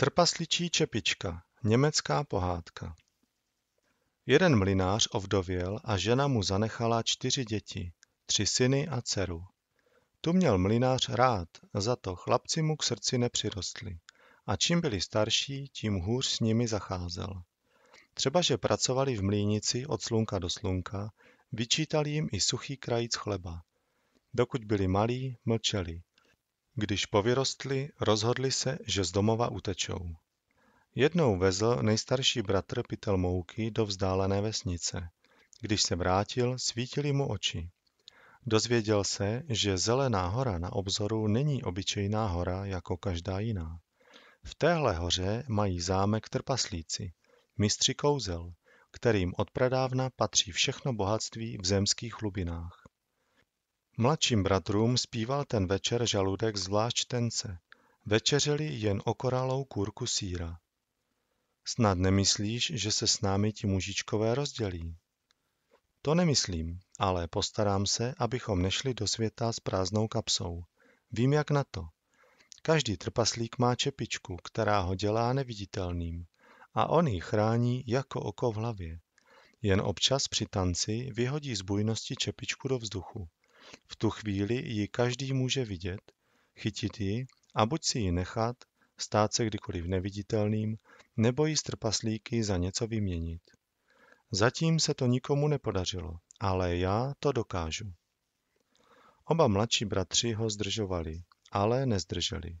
Trpasličí čepička Německá pohádka Jeden mlynář ovdověl a žena mu zanechala čtyři děti, tři syny a dceru. Tu měl mlynář rád, za to chlapci mu k srdci nepřirostli. A čím byli starší, tím hůř s nimi zacházel. Třeba, že pracovali v mlínici od slunka do slunka, vyčítali jim i suchý krajíc chleba. Dokud byli malí, mlčeli. Když povyrostli, rozhodli se, že z domova utečou. Jednou vezl nejstarší bratr pytel mouky do vzdálené vesnice. Když se vrátil, svítili mu oči. Dozvěděl se, že zelená hora na obzoru není obyčejná hora jako každá jiná. V téhle hoře mají zámek trpaslíci, mistři kouzel, kterým odpradávna patří všechno bohatství v zemských hlubinách. Mladším bratrům zpíval ten večer žaludek zvlášť tence. Večeřeli jen okoralou kůrku síra. Snad nemyslíš, že se s námi ti mužičkové rozdělí? To nemyslím, ale postarám se, abychom nešli do světa s prázdnou kapsou. Vím, jak na to. Každý trpaslík má čepičku, která ho dělá neviditelným, a on ji chrání jako oko v hlavě. Jen občas při tanci vyhodí z bujnosti čepičku do vzduchu. V tu chvíli ji každý může vidět, chytit ji a buď si ji nechat, stát se kdykoliv neviditelným, nebo ji strpaslíky trpaslíky za něco vyměnit. Zatím se to nikomu nepodařilo, ale já to dokážu. Oba mladší bratři ho zdržovali, ale nezdrželi.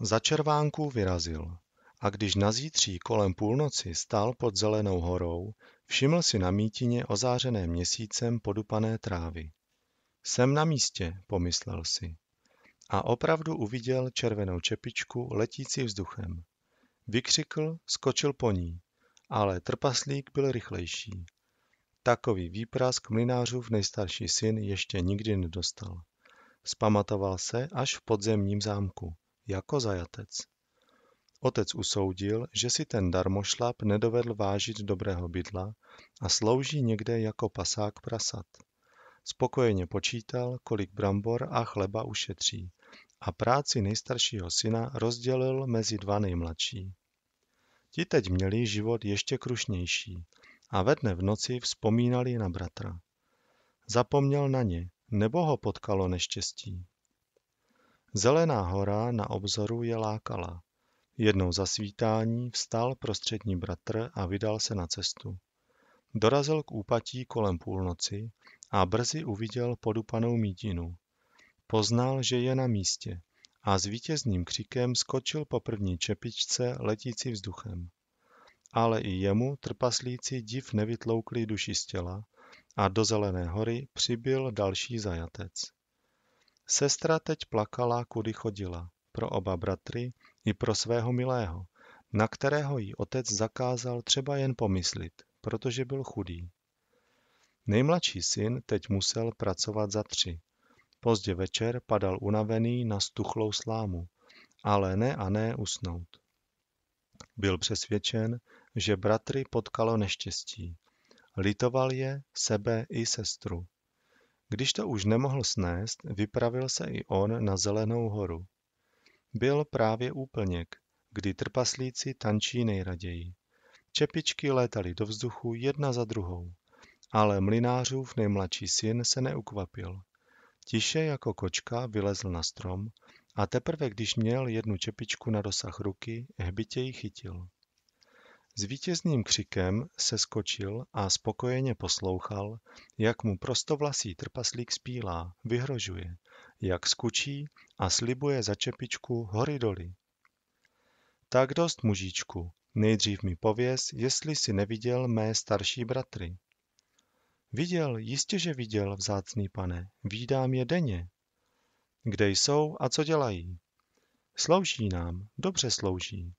Za červánku vyrazil a když na zítří kolem půlnoci stál pod zelenou horou, všiml si na mítině ozářené měsícem podupané trávy. Jsem na místě, pomyslel si. A opravdu uviděl červenou čepičku letící vzduchem. Vykřikl, skočil po ní, ale trpaslík byl rychlejší. Takový výprask mlinářův nejstarší syn ještě nikdy nedostal. Spamatoval se až v podzemním zámku, jako zajatec. Otec usoudil, že si ten darmošlap nedovedl vážit dobrého bydla a slouží někde jako pasák prasat. Spokojeně počítal, kolik brambor a chleba ušetří, a práci nejstaršího syna rozdělil mezi dva nejmladší. Ti teď měli život ještě krušnější a ve dne v noci vzpomínali na bratra. Zapomněl na ně, nebo ho potkalo neštěstí. Zelená hora na obzoru je lákala. Jednou za svítání vstal prostřední bratr a vydal se na cestu. Dorazil k úpatí kolem půlnoci a brzy uviděl podupanou mítinu. Poznal, že je na místě a s vítězným křikem skočil po první čepičce letící vzduchem. Ale i jemu trpaslíci div nevytloukli duši z těla a do Zelené hory přibyl další zajatec. Sestra teď plakala, kudy chodila, pro oba bratry i pro svého milého, na kterého jí otec zakázal třeba jen pomyslit, protože byl chudý. Nejmladší syn teď musel pracovat za tři. Pozdě večer padal unavený na stuchlou slámu, ale ne a ne usnout. Byl přesvědčen, že bratry potkalo neštěstí. Litoval je, sebe i sestru. Když to už nemohl snést, vypravil se i on na Zelenou horu. Byl právě úplněk, kdy trpaslíci tančí nejraději. Čepičky létaly do vzduchu jedna za druhou. Ale mlynářův nejmladší syn se neukvapil. Tiše jako kočka vylezl na strom a teprve když měl jednu čepičku na dosah ruky, hbitě ji chytil. S vítězným křikem se skočil a spokojeně poslouchal, jak mu prostovlasý trpaslík spílá, vyhrožuje, jak skučí a slibuje za čepičku hory doly. Tak dost, mužíčku, nejdřív mi pověz, jestli si neviděl mé starší bratry. Viděl, jistě, že viděl, vzácný pane, vídám je denně. Kde jsou a co dělají? Slouží nám, dobře slouží.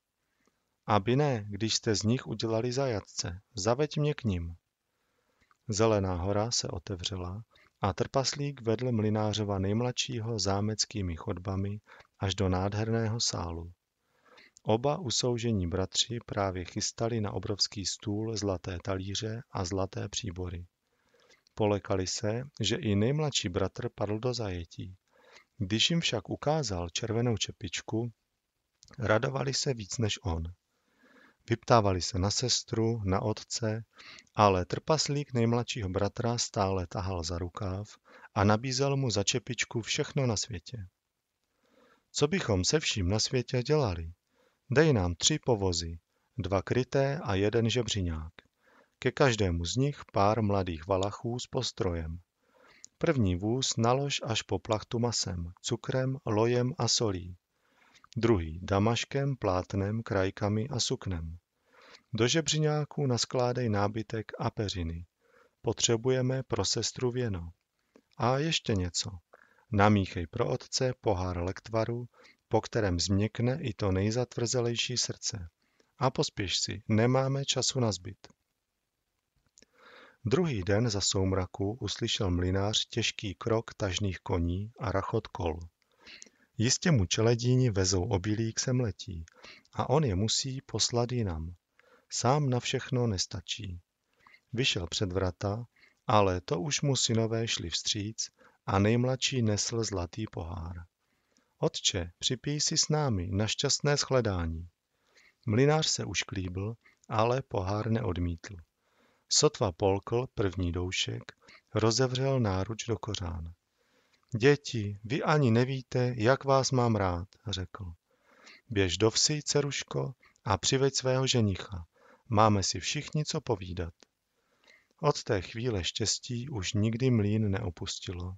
Aby ne, když jste z nich udělali zajatce, zaveď mě k ním. Zelená hora se otevřela a trpaslík vedl mlinářova nejmladšího zámeckými chodbami až do nádherného sálu. Oba usoužení bratři právě chystali na obrovský stůl zlaté talíře a zlaté příbory. Polekali se, že i nejmladší bratr padl do zajetí. Když jim však ukázal červenou čepičku, radovali se víc než on. Vyptávali se na sestru, na otce, ale trpaslík nejmladšího bratra stále tahal za rukáv a nabízel mu za čepičku všechno na světě. Co bychom se vším na světě dělali? Dej nám tři povozy, dva kryté a jeden žebřiňák. Ke každému z nich pár mladých valachů s postrojem. První vůz nalož až po plachtu masem, cukrem, lojem a solí. Druhý damaškem, plátnem, krajkami a suknem. Do žebřiňáků naskládej nábytek a peřiny. Potřebujeme pro sestru věno. A ještě něco. Namíchej pro otce pohár lektvaru, po kterém změkne i to nejzatvrzelejší srdce. A pospěš si, nemáme času na zbyt. Druhý den za soumraku uslyšel mlynář těžký krok tažných koní a rachot kol. Jistě mu čeledíni vezou obilí k semletí a on je musí poslat jinam. Sám na všechno nestačí. Vyšel před vrata, ale to už mu synové šli vstříc a nejmladší nesl zlatý pohár. Otče, připij si s námi na šťastné shledání. Mlinář se už klíbl, ale pohár neodmítl. Sotva polkl první doušek, rozevřel náruč do kořán. Děti, vy ani nevíte, jak vás mám rád, řekl. Běž do vsi, ceruško, a přiveď svého ženicha. Máme si všichni co povídat. Od té chvíle štěstí už nikdy mlín neopustilo.